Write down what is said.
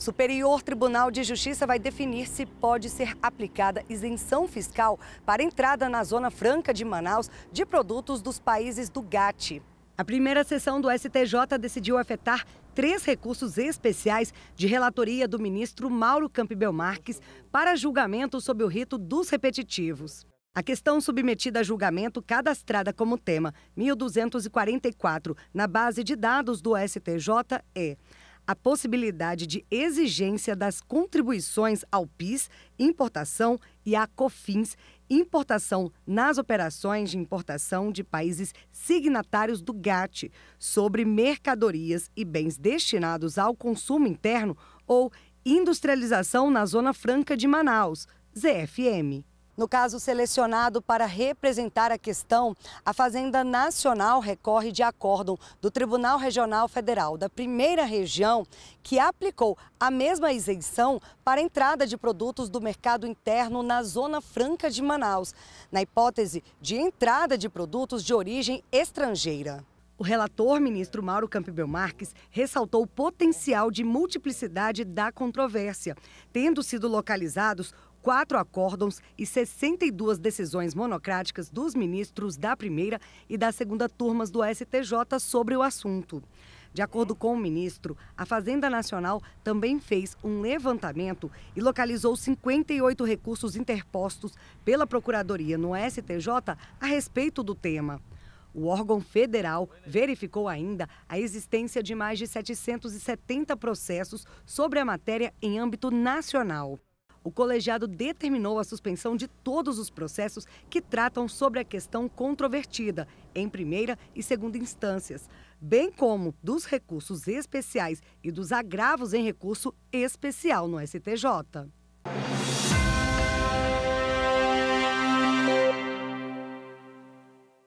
Superior Tribunal de Justiça vai definir se pode ser aplicada isenção fiscal para entrada na Zona Franca de Manaus de produtos dos países do GATT. A primeira sessão do STJ decidiu afetar três recursos especiais de relatoria do ministro Mauro Campbell Marques para julgamento sob o rito dos repetitivos. A questão submetida a julgamento, cadastrada como tema 1244 na base de dados do STJ, é a possibilidade de exigência das contribuições ao PIS, importação, e a COFINS, importação nas operações de importação de países signatários do GATT sobre mercadorias e bens destinados ao consumo interno ou industrialização na Zona Franca de Manaus, ZFM. No caso selecionado para representar a questão, a Fazenda Nacional recorre de acórdão do Tribunal Regional Federal da Primeira Região, que aplicou a mesma isenção para a entrada de produtos do mercado interno na Zona Franca de Manaus, na hipótese de entrada de produtos de origem estrangeira. O relator, ministro Mauro Campbell Marques, ressaltou o potencial de multiplicidade da controvérsia, tendo sido localizados quatro acórdãos e 62 decisões monocráticas dos ministros da primeira e da segunda turmas do STJ sobre o assunto. De acordo com o ministro, a Fazenda Nacional também fez um levantamento e localizou 58 recursos interpostos pela Procuradoria no STJ a respeito do tema. O órgão federal verificou ainda a existência de mais de 770 processos sobre a matéria em âmbito nacional. O colegiado determinou a suspensão de todos os processos que tratam sobre a questão controvertida, em primeira e segunda instâncias, bem como dos recursos especiais e dos agravos em recurso especial no STJ.